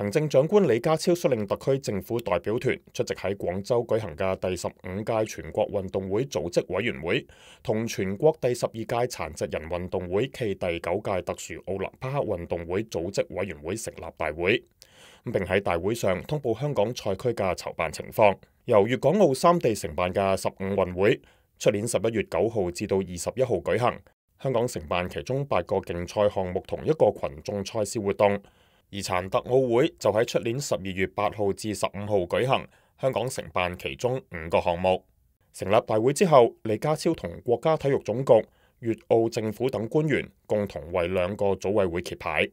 行政長官李家超率领特區政府代表團出席喺廣州舉行嘅第十五屆全國運動會組織委員會同全國第十二屆殘疾人運動會暨第九屆特殊奧林匹克運動會組織委員會成立大會，并並喺大會上通報香港賽區嘅籌辦情況。由粵港澳三地承办嘅十五運會，出年十一月九號至到二十一號舉行，香港承辦其中八個競賽項目同一個群眾賽事活動。而殘特奧會就喺出年十二月八號至十五號舉行，香港承辦其中五個項目。成立大會之後，李家超同國家體育總局、粵澳政府等官員共同為兩個組委會揭牌。